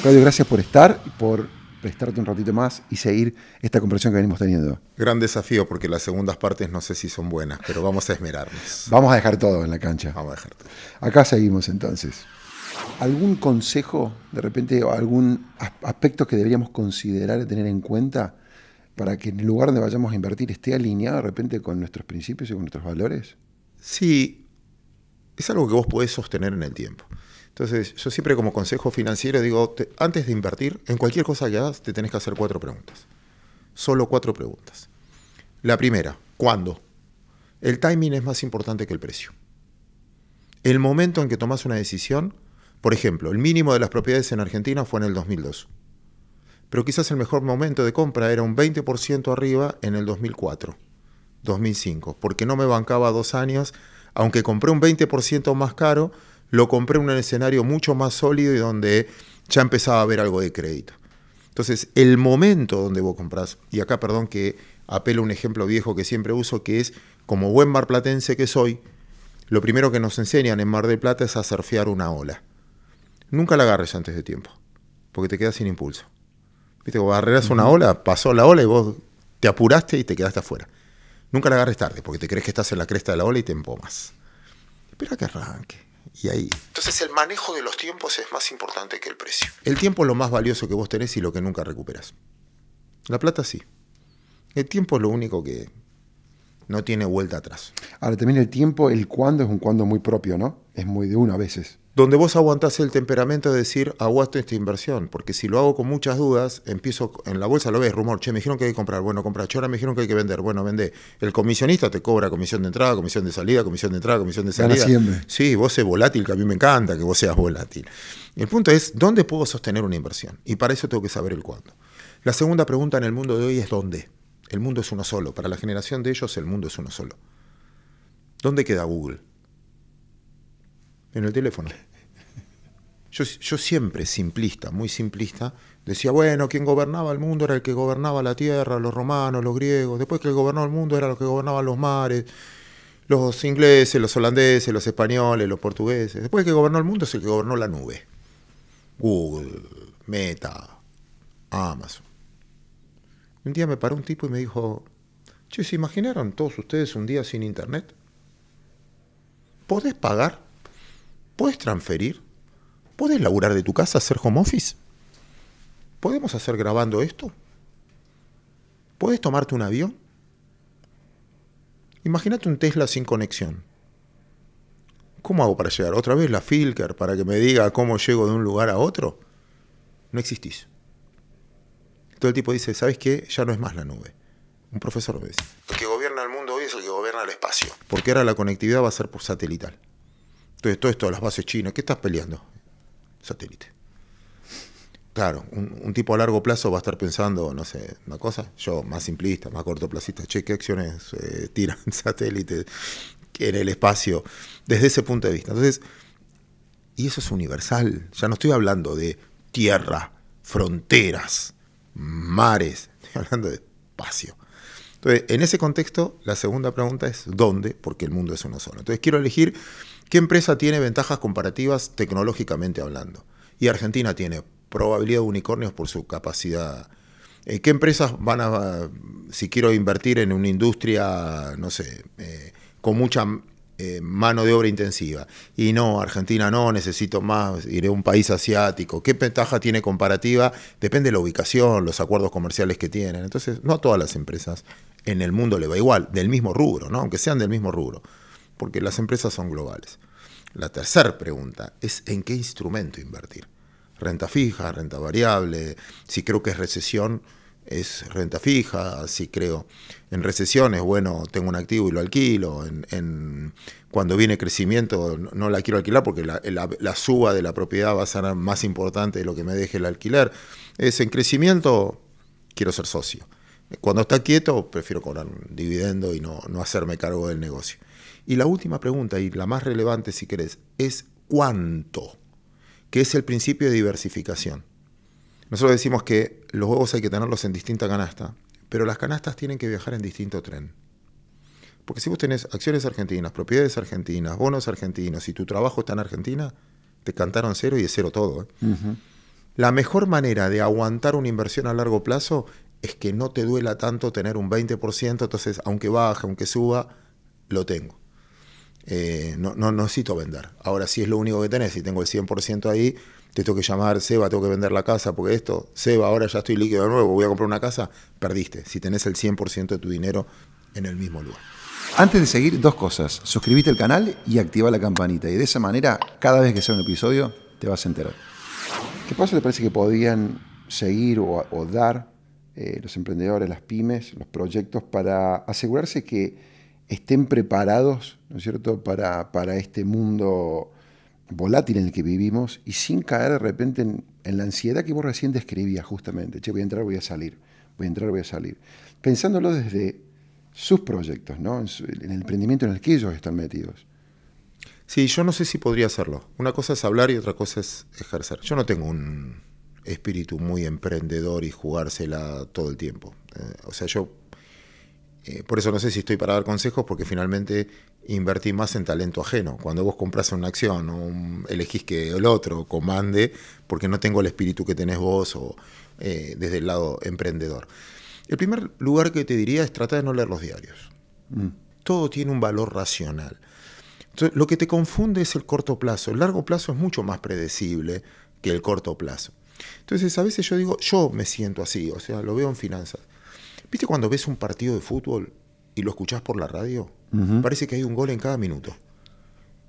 Claudio, gracias por estar por prestarte un ratito más y seguir esta conversación que venimos teniendo. Gran desafío porque las segundas partes no sé si son buenas, pero vamos a esmerarnos. Vamos a dejar todo en la cancha. Vamos a dejar Acá seguimos entonces. ¿Algún consejo, de repente, o algún aspecto que deberíamos considerar y tener en cuenta para que en el lugar donde vayamos a invertir esté alineado de repente con nuestros principios y con nuestros valores? Sí, es algo que vos podés sostener en el tiempo. Entonces, yo siempre como consejo financiero digo, antes de invertir, en cualquier cosa que hagas, te tenés que hacer cuatro preguntas. Solo cuatro preguntas. La primera, ¿cuándo? El timing es más importante que el precio. El momento en que tomas una decisión, por ejemplo, el mínimo de las propiedades en Argentina fue en el 2002. Pero quizás el mejor momento de compra era un 20% arriba en el 2004, 2005, porque no me bancaba dos años aunque compré un 20% más caro, lo compré en un escenario mucho más sólido y donde ya empezaba a haber algo de crédito. Entonces, el momento donde vos compras, y acá perdón que apelo a un ejemplo viejo que siempre uso, que es como buen marplatense que soy, lo primero que nos enseñan en Mar del Plata es a surfear una ola. Nunca la agarres antes de tiempo, porque te quedas sin impulso. Viste, vos agarras una ola, pasó la ola y vos te apuraste y te quedaste afuera. Nunca la agarres tarde, porque te crees que estás en la cresta de la ola y te empomas. Espera que arranque. Y ahí. Entonces el manejo de los tiempos es más importante que el precio. El tiempo es lo más valioso que vos tenés y lo que nunca recuperas. La plata sí. El tiempo es lo único que no tiene vuelta atrás. Ahora también el tiempo, el cuándo es un cuándo muy propio, ¿no? Es muy de uno a veces donde vos aguantás el temperamento de decir, aguanto esta inversión, porque si lo hago con muchas dudas, empiezo, en la bolsa lo ves, rumor, che, me dijeron que hay que comprar, bueno, compra ahora me dijeron que hay que vender, bueno, vende. El comisionista te cobra comisión de entrada, comisión de salida, comisión de entrada, comisión de salida. Sí, vos es volátil, que a mí me encanta que vos seas volátil. El punto es, ¿dónde puedo sostener una inversión? Y para eso tengo que saber el cuándo. La segunda pregunta en el mundo de hoy es ¿dónde? El mundo es uno solo. Para la generación de ellos, el mundo es uno solo. ¿Dónde queda Google? En el teléfono yo, siempre simplista, muy simplista, decía, bueno, quien gobernaba el mundo era el que gobernaba la tierra, los romanos, los griegos, después que gobernó el mundo era los que gobernaban los mares, los ingleses, los holandeses, los españoles, los portugueses, después que gobernó el mundo es el que gobernó la nube. Google, Meta, Amazon. Un día me paró un tipo y me dijo, che, ¿se imaginaron todos ustedes un día sin internet? ¿Podés pagar? puedes transferir? ¿Podés laburar de tu casa, hacer home office? ¿Podemos hacer grabando esto? ¿Puedes tomarte un avión? Imagínate un Tesla sin conexión. ¿Cómo hago para llegar? ¿Otra vez la Filker para que me diga cómo llego de un lugar a otro? No existís. Todo el tipo dice, ¿sabes qué? Ya no es más la nube. Un profesor lo dice. El que gobierna el mundo hoy es el que gobierna el espacio. Porque ahora la conectividad va a ser por satelital. Entonces, todo esto de las bases chinas, ¿qué estás peleando? satélite. Claro, un, tipo a largo plazo va a estar pensando, no sé, una cosa, yo más simplista, más cortoplacista, che, ¿qué acciones eh, tiran satélites en el espacio? Desde ese punto de vista. Entonces, y eso es universal, ya no estoy hablando de tierra, fronteras, mares, estoy hablando de espacio. Entonces, en ese contexto, la segunda pregunta es ¿dónde? Porque el mundo es uno solo. Entonces, quiero elegir ¿Qué empresa tiene ventajas comparativas tecnológicamente hablando? Y Argentina tiene probabilidad de unicornios por su capacidad. Eh, ¿Qué empresas van a, si quiero invertir en una industria, no sé, eh, con mucha eh, mano de obra intensiva? Y no, Argentina no, necesito más, iré a un país asiático. ¿Qué ventaja tiene comparativa? Depende de la ubicación, los acuerdos comerciales que tienen. Entonces, no a todas las empresas en el mundo le va igual, del mismo rubro, ¿no? aunque sean del mismo rubro porque las empresas son globales. La tercera pregunta es en qué instrumento invertir. Renta fija, renta variable, si creo que es recesión, es renta fija, si creo en recesión, es bueno, tengo un activo y lo alquilo, en, cuando viene crecimiento no, la quiero alquilar porque la, la, suba de la propiedad va a ser más importante de lo que me deje el alquiler. Es en crecimiento quiero ser socio cuando está quieto, prefiero cobrar un dividendo y no, hacerme cargo del negocio. Y la última pregunta, y la más relevante si querés, es cuánto, que es el principio de diversificación. Nosotros decimos que los huevos hay que tenerlos en distinta canasta, pero las canastas tienen que viajar en distinto tren. Porque si vos tenés acciones argentinas, propiedades argentinas, bonos argentinos y tu trabajo está en Argentina, te cantaron cero y es cero todo. ¿eh? La mejor manera de aguantar una inversión a largo plazo es que no te duela tanto tener un 20%, entonces aunque baje, aunque suba, lo tengo. Eh, no, necesito vender. Ahora, si es lo único que tenés, si tengo el 100% ahí, te tengo que llamar, Seba, tengo que vender la casa, porque esto, Seba, ahora ya estoy líquido de nuevo, voy a comprar una casa, perdiste. Si tenés el 100% de tu dinero en el mismo lugar. Antes de seguir, dos cosas. Suscríbete al canal y activa la campanita. Y de esa manera, cada vez que sea un episodio, te vas a enterar. ¿Qué pasó te parece que podían seguir o dar eh, los emprendedores, las pymes, los proyectos, para asegurarse que estén preparados, ¿no es cierto?, para, para este mundo volátil en el que vivimos y sin caer de repente en, la ansiedad que vos recién describías justamente. Che, voy a entrar, voy a salir, voy a entrar, voy a salir. Pensándolo desde sus proyectos, ¿no? en el emprendimiento en el que ellos están metidos. Sí, yo no sé si podría hacerlo. Una cosa es hablar y otra cosa es ejercer. Yo no tengo un, espíritu muy emprendedor y jugársela todo el tiempo. Eh, o sea, yo, eh, por eso no sé si estoy para dar consejos, porque finalmente invertí más en talento ajeno. Cuando vos compras una acción, elegís que el otro comande, porque no tengo el espíritu que tenés vos o eh, desde el lado emprendedor. El primer lugar que te diría es tratar de no leer los diarios. Mm. Todo tiene un valor racional. lo que te confunde es el corto plazo. El largo plazo es mucho más predecible que el corto plazo. Entonces, a veces yo digo, yo me siento así, o sea, lo veo en finanzas. ¿Viste cuando ves un partido de fútbol y lo escuchás por la radio? Parece que hay un gol en cada minuto.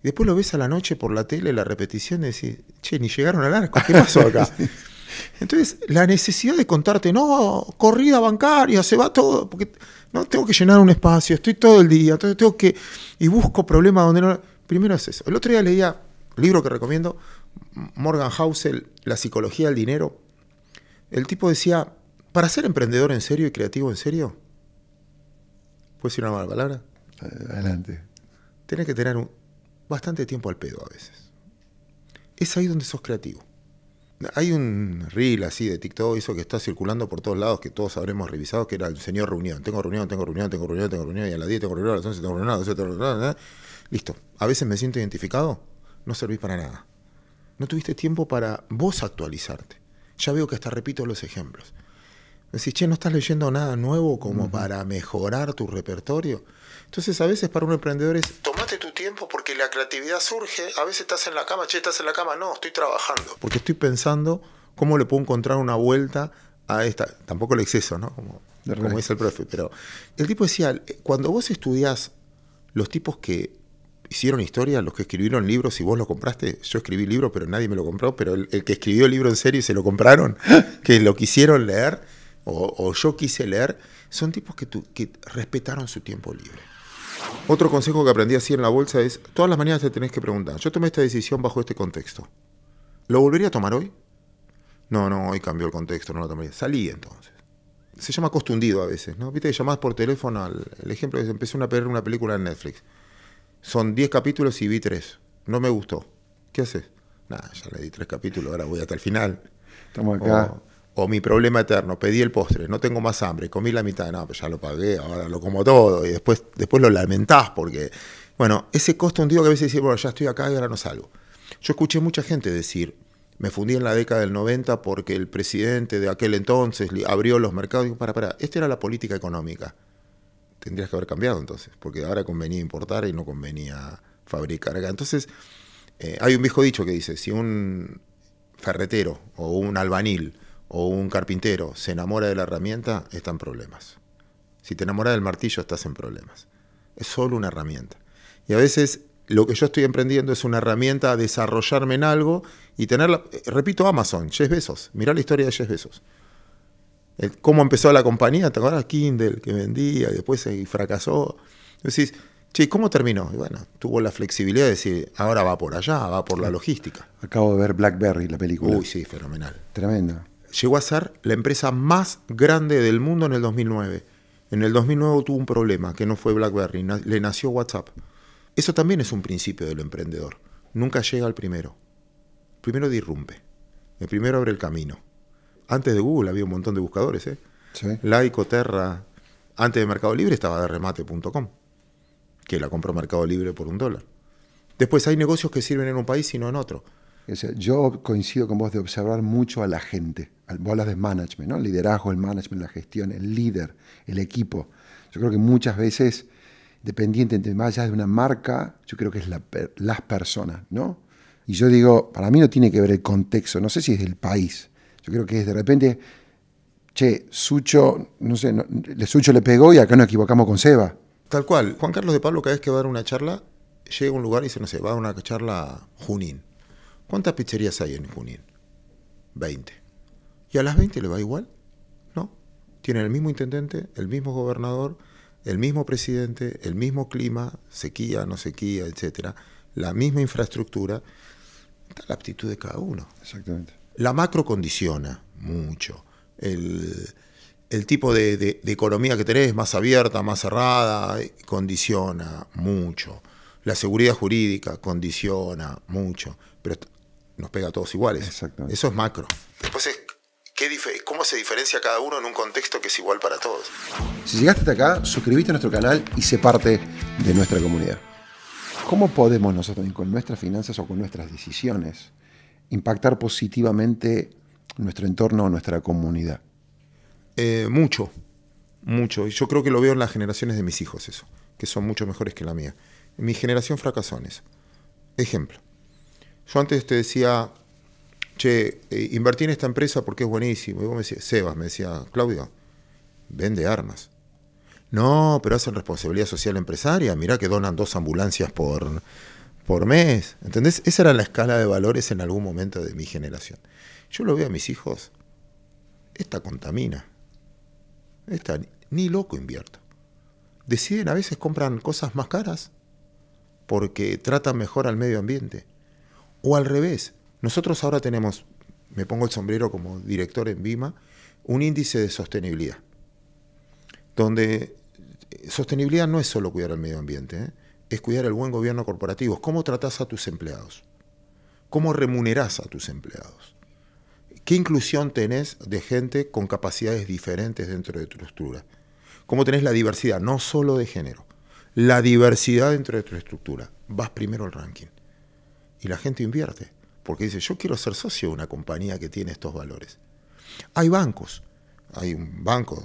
después lo ves a la noche por la tele, la repetición, y decís, che, ni llegaron al arco, ¿qué pasó acá? Entonces, la necesidad de contarte, no, corrida bancaria, se va todo, porque no tengo que llenar un espacio, estoy todo el día, entonces tengo que. y busco problemas donde no. Primero es eso. El otro día leía, libro que recomiendo, Morgan Housel, La psicología del dinero, el tipo decía, para ser emprendedor en serio y creativo en serio, puede decir una mala palabra? Adelante. Tienes que tener bastante tiempo al pedo a veces. Es ahí donde sos creativo. Hay un reel así de TikTok, eso que está circulando por todos lados, que todos habremos revisado, que era el señor reunión. Tengo reunión, tengo reunión, tengo reunión, tengo reunión, y a las 10 tengo reunión, a las 11 tengo reunión, a tengo reunión. ¿eh? Listo. A veces me siento identificado, no servís para nada. No tuviste tiempo para vos actualizarte. Ya veo que hasta repito los ejemplos. Decís, che, no estás leyendo nada nuevo como para mejorar tu repertorio. Entonces, a veces para un emprendedor es, tomate tu tiempo porque la creatividad surge. A veces estás en la cama, che, estás en la cama. No, estoy trabajando. Porque estoy pensando cómo le puedo encontrar una vuelta a esta. Tampoco el exceso, ¿no? Como, como dice el profe. Pero el tipo decía, cuando vos estudiás los tipos que hicieron historia los que escribieron libros si vos lo compraste. Yo escribí libro, pero nadie me lo compró, pero el, que escribió el libro en serio y se lo compraron, que lo quisieron leer, o, yo quise leer, son tipos que, tu, que respetaron su tiempo libre. Otro consejo que aprendí así en la bolsa es, todas las mañanas te tenés que preguntar, yo tomé esta decisión bajo este contexto. ¿Lo volvería a tomar hoy? No, no, hoy cambió el contexto, no lo tomaría. Salí entonces. Se llama costundido a veces, ¿no? Viste que llamás por teléfono al el ejemplo, empecé a perder una película en Netflix. Son 10 capítulos y vi 3. No me gustó. ¿Qué haces? Nada, ya le di 3 capítulos, ahora voy hasta el final. Estamos acá. O, mi problema eterno, pedí el postre, no tengo más hambre, comí la mitad, no, pues ya lo pagué, ahora lo como todo. Y después, después lo lamentás porque, bueno, ese costo hundido que a veces decís, bueno, ya estoy acá y ahora no salgo. Yo escuché mucha gente decir, me fundí en la década del 90 porque el presidente de aquel entonces abrió los mercados. y para, para, esta era la política económica tendrías que haber cambiado entonces, porque ahora convenía importar y no convenía fabricar Entonces, eh, hay un viejo dicho que dice, si un ferretero o un albanil o un carpintero se enamora de la herramienta, está en problemas. Si te enamoras del martillo, estás en problemas. Es solo una herramienta. Y a veces lo que yo estoy emprendiendo es una herramienta a desarrollarme en algo y tenerla. Eh, repito, Amazon, Jeff Besos, Mirá la historia de Jeff Besos cómo empezó la compañía, ¿te acuerdas? Kindle, que vendía, y después fracasó. decís, che, ¿cómo terminó? bueno, tuvo la flexibilidad de decir, ahora va por allá, va por la logística. Acabo de ver Blackberry, la película. Uy, sí, fenomenal. Tremenda. Llegó a ser la empresa más grande del mundo en el 2009. En el 2009 tuvo un problema, que no fue BlackBerry, le nació WhatsApp. Eso también es un principio del emprendedor. Nunca llega al primero. El primero disrumpe. El primero abre el camino. Antes de Google había un montón de buscadores, ¿eh? Sí. Laico, Terra. Antes de Mercado Libre estaba de remate.com, que la compró Mercado Libre por un dólar. Después hay negocios que sirven en un país y no en otro. Eh, yo coincido con vos de observar mucho a la gente. Vos hablas de management, ¿no? El liderazgo, el management, la gestión, el líder, el equipo. Yo creo que muchas veces, dependiente de más allá de una marca, yo creo que es las personas, ¿no? Y yo digo, para mí no tiene que ver el contexto, no sé si es del país, creo que es de repente, che, Sucho, no sé, no, Sucho le pegó y acá nos equivocamos con Seba. Tal cual. Juan Carlos de Pablo, cada vez que va a dar una charla, llega a un lugar y dice, no sé, va a dar una charla Junín. ¿Cuántas pizzerías hay en Junín? veinte ¿Y a las veinte le va igual? No. Tiene el mismo intendente, el mismo gobernador, el mismo presidente, el mismo clima, sequía, no sequía, etcétera, la misma infraestructura. Está la aptitud de cada uno. Exactamente. La macro condiciona mucho. El, tipo de, economía que tenés, más abierta, más cerrada, condiciona mucho. La seguridad jurídica condiciona mucho. Pero nos pega a todos iguales. Eso es macro. Después ¿Cómo se diferencia cada uno en un contexto que es igual para todos? Si llegaste hasta acá, suscríbete a nuestro canal y sé parte de nuestra comunidad. ¿Cómo podemos nosotros con nuestras finanzas o con nuestras decisiones impactar positivamente nuestro entorno o nuestra comunidad? Eh, mucho, mucho. Y yo creo que lo veo en las generaciones de mis hijos, eso, que son mucho mejores que la mía. mi generación fracasó en eso. Ejemplo. Yo antes te decía, che, eh, invertí en esta empresa porque es buenísimo. Y vos me decías, Sebas, me decía, Claudio, vende armas. No, pero hacen responsabilidad social empresaria. Mirá que donan dos ambulancias por, por mes. ¿Entendés? Esa era la escala de valores en algún momento de mi generación. Yo lo veo a mis hijos. Esta contamina. Esta ni loco invierto. Deciden a veces compran cosas más caras porque tratan mejor al medio ambiente. O al revés. Nosotros ahora tenemos, me pongo el sombrero como director en Vima, un índice de sostenibilidad. Donde eh, sostenibilidad no es solo cuidar al medio ambiente. ¿eh? es cuidar el buen gobierno corporativo. ¿Cómo tratás a tus empleados? ¿Cómo remuneras a tus empleados? ¿Qué inclusión tenés de gente con capacidades diferentes dentro de tu estructura? ¿Cómo tenés la diversidad, no solo de género? La diversidad dentro de tu estructura. Vas primero al ranking. Y la gente invierte, porque dice, yo quiero ser socio de una compañía que tiene estos valores. Hay bancos, hay un banco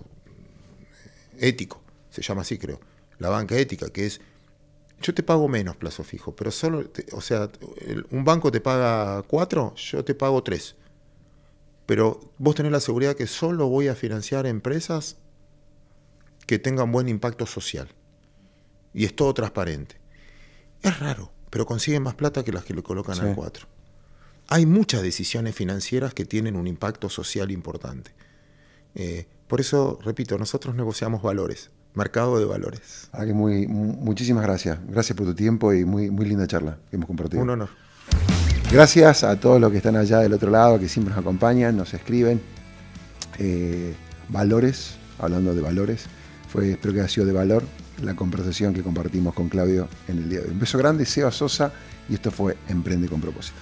ético, se llama así creo, la banca ética, que es yo te pago menos plazo fijo, pero solo, o sea, un banco te paga cuatro, yo te pago tres. Pero vos tenés la seguridad que solo voy a financiar empresas que tengan buen impacto social. Y es todo transparente. Es raro, pero consiguen más plata que las que le colocan al cuatro. Hay muchas decisiones financieras que tienen un impacto social importante. Eh, por eso, repito, nosotros negociamos valores. Marcado de valores. Ah, muy, muchísimas gracias. Gracias por tu tiempo y muy, muy linda charla que hemos compartido. Un honor. Gracias a todos los que están allá del otro lado, que siempre nos acompañan, nos escriben. Eh, valores, hablando de valores, fue, espero que ha sido de valor la conversación que compartimos con Claudio en el día de hoy. Un beso grande, Seba Sosa, y esto fue Emprende con propósito.